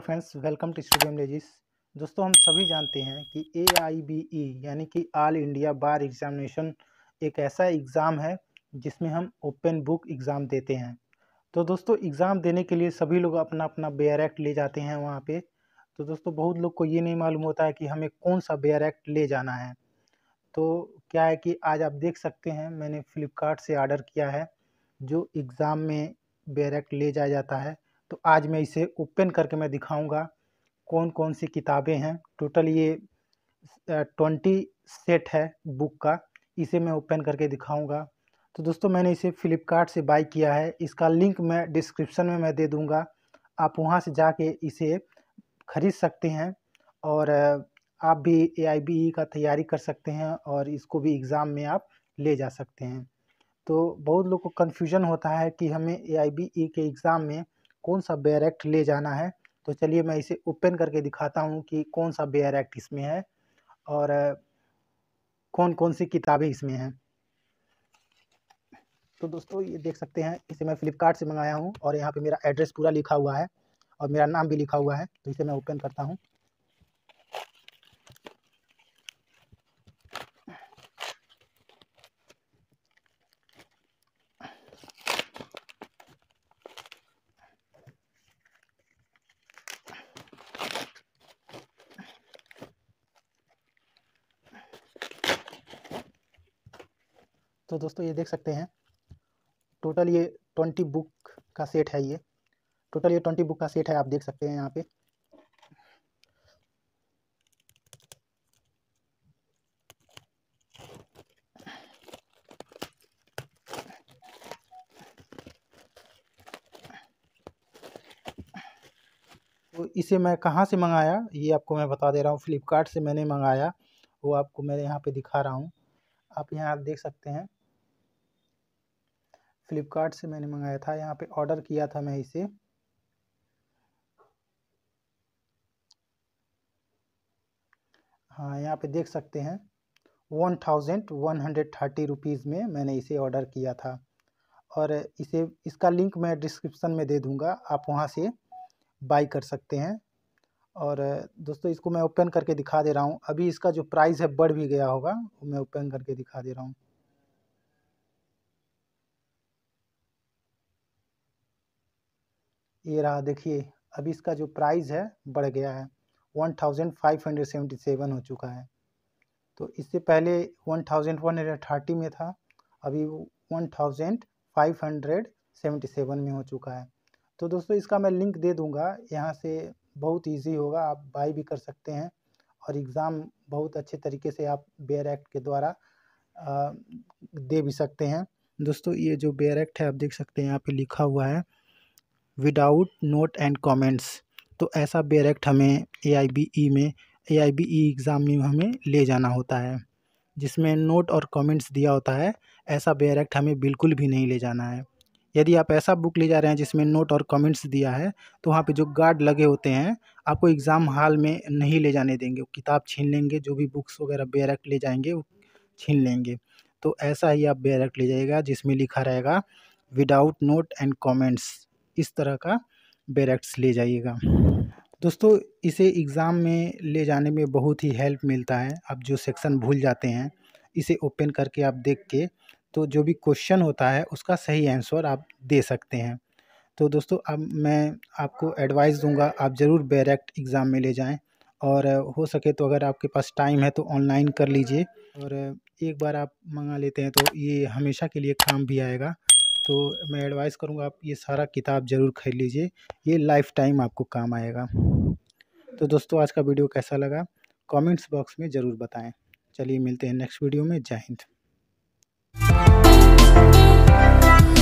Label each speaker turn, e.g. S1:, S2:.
S1: hello friends welcome to स्टूडियम लेजिस दोस्तों हम सभी जानते हैं कि ए आई बी ई यानी कि ऑल इंडिया बार एग्ज़ामिनेशन एक ऐसा एग्ज़ाम है जिसमें हम ओपन बुक एग्ज़ाम देते हैं तो दोस्तों एग्ज़ाम देने के लिए सभी लोग अपना अपना बेयर एक्ट ले जाते हैं वहाँ पे तो दोस्तों बहुत लोग को ये नहीं मालूम होता है कि हमें कौन सा बेयर एक्ट ले जाना है तो क्या है कि आज आप देख सकते हैं मैंने फ्लिपकार्ट से आर्डर किया है जो एग्ज़ाम में बेयर एक्ट ले जाया जाता है तो आज मैं इसे ओपन करके मैं दिखाऊंगा कौन कौन सी किताबें हैं टोटल ये ट्वेंटी सेट है बुक का इसे मैं ओपन करके दिखाऊंगा तो दोस्तों मैंने इसे फ़्लिपकार्ट से बाई किया है इसका लिंक मैं डिस्क्रिप्शन में मैं दे दूँगा आप वहाँ से जाके इसे ख़रीद सकते हैं और आप भी ए e का तैयारी कर सकते हैं और इसको भी एग्ज़ाम में आप ले जा सकते हैं तो बहुत लोग को कन्फ्यूज़न होता है कि हमें ए e के एग्ज़ाम में कौन सा बेयर एक्ट ले जाना है तो चलिए मैं इसे ओपन करके दिखाता हूँ कि कौन सा बेयर एक्ट इसमें है और कौन कौन सी किताबें इसमें हैं तो दोस्तों ये देख सकते हैं इसे मैं फ्लिपकार्ट से मंगाया हूँ और यहाँ पे मेरा एड्रेस पूरा लिखा हुआ है और मेरा नाम भी लिखा हुआ है तो इसे मैं ओपन करता हूँ तो दोस्तों ये देख सकते हैं टोटल ये ट्वेंटी बुक का सेट है ये टोटल ये ट्वेंटी बुक का सेट है आप देख सकते हैं यहाँ पे तो इसे मैं कहाँ से मंगाया ये आपको मैं बता दे रहा हूँ फ्लिपकार्ट से मैंने मंगाया वो आपको मैं यहाँ पे दिखा रहा हूँ आप यहाँ देख सकते हैं फ्लिपकार्ट से मैंने मंगाया था यहाँ पे ऑर्डर किया था मैं इसे हाँ यहाँ पे देख सकते हैं one thousand one hundred thirty rupees में मैंने इसे ऑर्डर किया था और इसे इसका लिंक मैं डिस्क्रिप्शन में दे दूँगा आप वहाँ से बाई कर सकते हैं और दोस्तों इसको मैं ओपन करके दिखा दे रहा हूँ अभी इसका जो प्राइस है बढ़ भी गया होगा वो मैं ओपन करके दिखा दे रहा हूँ ये रहा देखिए अब इसका जो प्राइस है बढ़ गया है one thousand five hundred seventy seven हो चुका है तो इससे पहले one thousand one hundred thirty में था अभी one thousand five hundred seventy seven में हो चुका है तो दोस्तों इसका मैं लिंक दे दूंगा यहाँ से बहुत इजी होगा आप बाई भी कर सकते हैं और एग्ज़ाम बहुत अच्छे तरीके से आप बेयर एक्ट के द्वारा दे भी सकते हैं दोस्तों ये जो बेयर एक्ट है आप देख सकते हैं यहाँ पे लिखा हुआ है विदाउट नोट एंड कमेंट्स तो ऐसा बेरेक्ट हमें ए e में ए एग्ज़ाम e में हमें ले जाना होता है जिसमें नोट और कमेंट्स दिया होता है ऐसा बेरेक्ट हमें बिल्कुल भी नहीं ले जाना है यदि आप ऐसा बुक ले जा रहे हैं जिसमें नोट और कमेंट्स दिया है तो वहाँ पे जो गार्ड लगे होते हैं आपको एग्ज़ाम हाल में नहीं ले जाने देंगे किताब छीन लेंगे जो भी बुक्स वगैरह बेरेक्ट ले जाएंगे वो छीन लेंगे तो ऐसा ही आप बेरेक्ट ले जाइएगा जिसमें लिखा रहेगा विदाउट नोट एंड कॉमेंट्स इस तरह का बेरेक्ट्स ले जाइएगा दोस्तों इसे एग्ज़ाम में ले जाने में बहुत ही हेल्प मिलता है आप जो सेक्शन भूल जाते हैं इसे ओपन करके आप देख के तो जो भी क्वेश्चन होता है उसका सही आंसर आप दे सकते हैं तो दोस्तों अब मैं आपको एडवाइस दूंगा आप ज़रूर बेरेक्ट एग्ज़ाम में ले जाएं और हो सके तो अगर आपके पास टाइम है तो ऑनलाइन कर लीजिए और एक बार आप मंगा लेते हैं तो ये हमेशा के लिए काम भी आएगा तो मैं एडवाइस करूँगा आप ये सारा किताब ज़रूर खरीद लीजिए ये लाइफ टाइम आपको काम आएगा तो दोस्तों आज का वीडियो कैसा लगा कमेंट्स बॉक्स में ज़रूर बताएं चलिए मिलते हैं नेक्स्ट वीडियो में जय हिंद